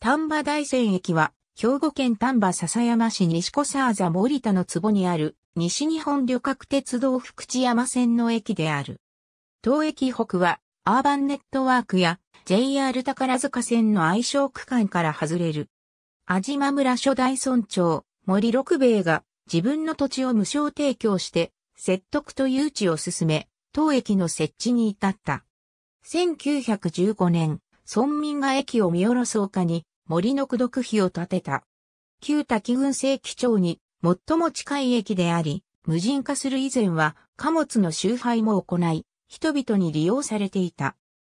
丹波大山駅は、兵庫県丹波笹山市西小沢座森田の坪にある、西日本旅客鉄道福知山線の駅である。当駅北は、アーバンネットワークや JR 宝塚線の愛称区間から外れる。安島村初代村長、森六兵衛が自分の土地を無償提供して、説得と誘致を進め、当駅の設置に至った。1915年、村民が駅を見下ろす丘に森の駆読碑を建てた。旧滝郡正規町に最も近い駅であり、無人化する以前は貨物の集配も行い、人々に利用されていた。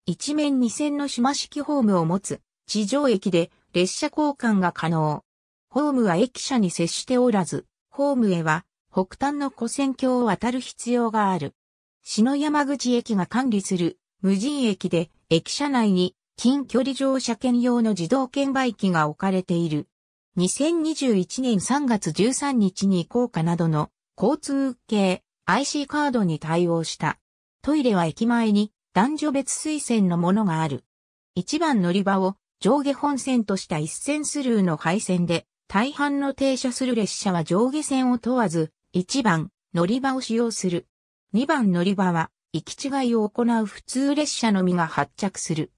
一面二線の島式ホームを持つ地上駅で列車交換が可能。ホームは駅舎に接しておらず、ホームへは北端の古線橋を渡る必要がある。篠山口駅が管理する無人駅で駅舎内に近距離乗車券用の自動券売機が置かれている。2021年3月13日に行こうかなどの交通系 IC カードに対応した。トイレは駅前に男女別推薦のものがある。1番乗り場を上下本線とした一線スルーの配線で、大半の停車する列車は上下線を問わず、1番乗り場を使用する。2番乗り場は行き違いを行う普通列車のみが発着する。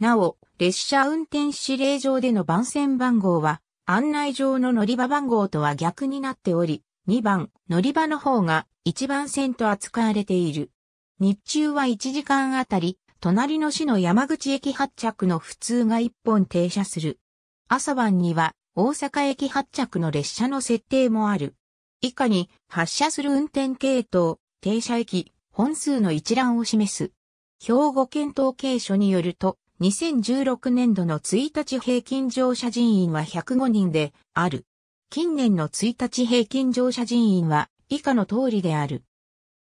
なお、列車運転指令上での番線番号は、案内上の乗り場番号とは逆になっており、2番、乗り場の方が1番線と扱われている。日中は1時間あたり、隣の市の山口駅発着の普通が1本停車する。朝晩には大阪駅発着の列車の設定もある。以下に発車する運転系統、停車駅、本数の一覧を示す。兵庫県統計所によると、2016年度の1日平均乗車人員は105人である。近年の1日平均乗車人員は以下の通りである。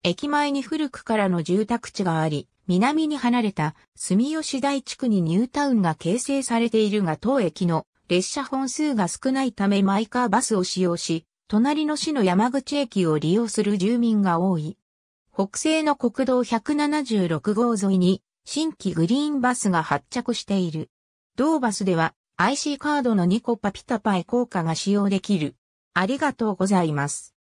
駅前に古くからの住宅地があり、南に離れた住吉台地区にニュータウンが形成されているが当駅の列車本数が少ないためマイカーバスを使用し、隣の市の山口駅を利用する住民が多い。北西の国道176号沿いに新規グリーンバスが発着している。同バスでは IC カードの2個パピタパイ効果が使用できる。ありがとうございます。